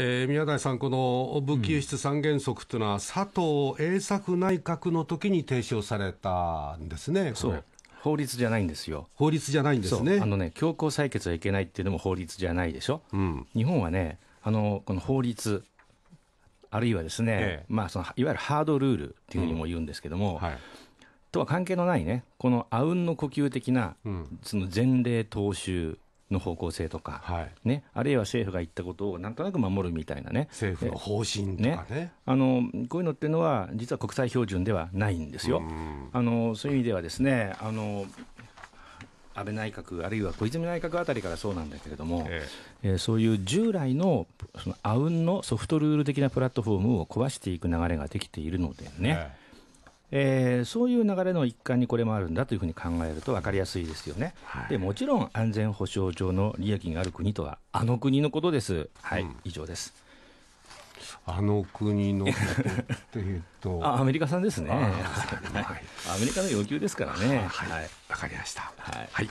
えー、宮台さん、この武器輸出三原則というのは、うん、佐藤栄作内閣の時に提唱されたんですね、そう法律じゃないんですよ。法律じゃないんですね。あのね、強行採決はいけないっていうのも法律じゃないでしょ。うん、日本はね、あのこの法律あるいはですね、ええ、まあそのいわゆるハードルールっていうふうにも言うんですけども、うんはい、とは関係のないね、このあうんの呼吸的な、うん、その前例踏襲の方向性とか、はい、ね、あるいは政府が言ったことをなんとなく守るみたいなね、政府の方針とかね、ね、あのこういうのっていうのは、実は国際標準ではないんですよ。あのそういう意味ではですねあの安倍内閣、あるいは小泉内閣あたりからそうなんだけれども、ええー、そういう従来のそのあうんのソフトルール的なプラットフォームを壊していく流れができているのでね。ええー、そういう流れの一環にこれもあるんだというふうに考えると分かりやすいですよね、はい、でもちろん安全保障上の利益がある国とはあの国のことです。はい、うん、以上ですあの国のことっていうと アメリカさんですね、はい、アメリカの要求ですからね。はい、わ、はい、かりました、はい、はい、